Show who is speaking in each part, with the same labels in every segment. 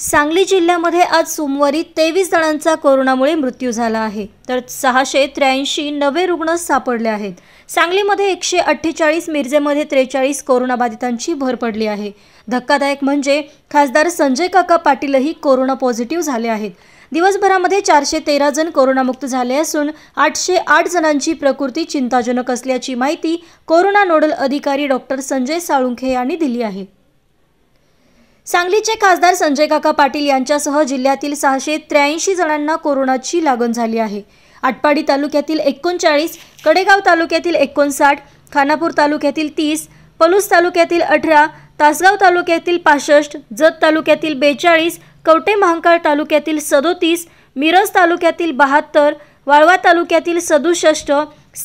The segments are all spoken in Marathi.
Speaker 1: सांगली जिल्ह्यामध्ये आज सोमवारी तेवीस जणांचा कोरोनामुळे मृत्यू झाला आहे तर सहाशे त्र्याऐंशी नवे रुग्ण सापडले आहेत सांगलीमध्ये एकशे अठ्ठेचाळीस मिरजेमध्ये त्रेचाळीस कोरोनाबाधितांची भर पडली आहे धक्कादायक म्हणजे खासदार संजय काका पाटीलही कोरोना पॉझिटिव्ह झाले आहेत दिवसभरामध्ये चारशे तेरा जण कोरोनामुक्त झाले असून आठशे आठ जणांची प्रकृती चिंताजनक असल्याची माहिती कोरोना नोडल अधिकारी डॉक्टर संजय साळुंखे यांनी दिली आहे सांगलीचे खासदार संजय काका पाटील यांच्यासह जिल्ह्यातील सहाशे त्र्याऐंशी जणांना कोरोनाची लागण झाली आहे आटपाडी तालुक्यातील एकोणचाळीस कडेगाव तालुक्यातील एकोणसाठ खानापूर तालुक्यातील तीस पलूस तालुक्यातील अठरा तासगाव तालुक्यातील पासष्ट जत तालुक्यातील बेचाळीस कवटे महांकाळ तालुक्यातील सदोतीस मिरज तालुक्यातील बहात्तर वाळवा तालुक्यातील सदुसष्ट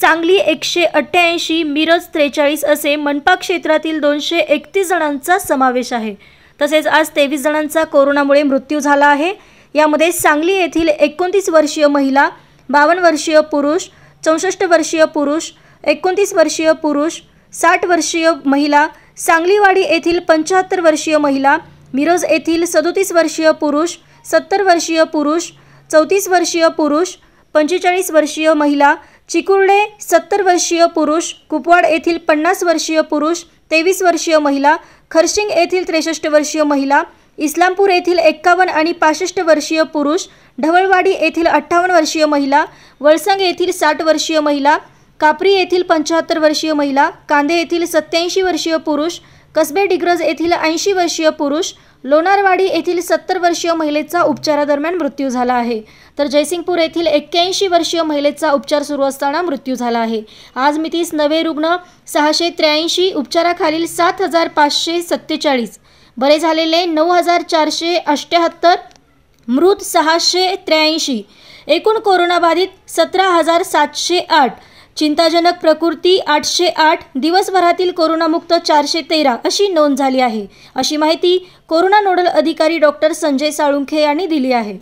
Speaker 1: सांगली एकशे अठ्ठ्याऐंशी मिरज त्रेचाळीस असे मनपा क्षेत्रातील दोनशे एकतीस जणांचा समावेश आहे तसेच आज तेवीस जणांचा कोरोनामुळे मृत्यू झाला आहे यामध्ये सांगली येथील एकोणतीस वर्षीय महिला बावन्न वर्षीय पुरुष चौसष्ट वर्षीय पुरुष एकोणतीस वर्षीय पुरुष साठ वर्षीय महिला सांगलीवाडी येथील पंचाहत्तर वर्षीय महिला मिरज येथील सदोतीस वर्षीय पुरुष सत्तर वर्षीय पुरुष चौतीस वर्षीय पुरुष पंचेचाळीस वर्षीय महिला चिकुर्डे सत्तर वर्षीय पुरुष कुपवाड येथील पन्नास वर्षीय पुरुष तेवीस वर्षीय महिला खर्शिंग येथील त्रेसष्ट वर्षीय महिला इस्लामपूर येथील एक्कावन्न आणि पासष्ट वर्षीय पुरुष ढवळवाडी येथील अठ्ठावन्न वर्षीय महिला वळसंग येथील साठ वर्षीय महिला कापरी येथील पंचाहत्तर वर्षीय महिला कांदे येथील सत्याऐंशी वर्षीय पुरुष कसबे डिग्रज येथील ऐंशी वर्षीय पुरुष लोणारवाडी येथील सत्तर वर्षीय महिलेचा उपचारादरम्यान मृत्यू झाला आहे तर जयसिंगपूर येथील एक्क्याऐंशी वर्षीय महिलेचा उपचार सुरू असताना मृत्यू झाला आहे आज मितीस नवे रुग्ण सहाशे त्र्याऐंशी उपचाराखालील सात हजार पाचशे सत्तेचाळीस बरे झालेले नऊ हजार चारशे अष्ट्याहत्तर मृत सहाशे त्र्याऐंशी एकूण कोरोनाबाधित सतरा हजार सातशे आठ चिंताजनक प्रकृती आठशे आठ दिवसभरातील कोरोनामुक्त चारशे तेरा अशी नोंद झाली आहे अशी माहिती कोरोना नोडल अधिकारी डॉक्टर संजय साळुंखे यांनी दिली आहे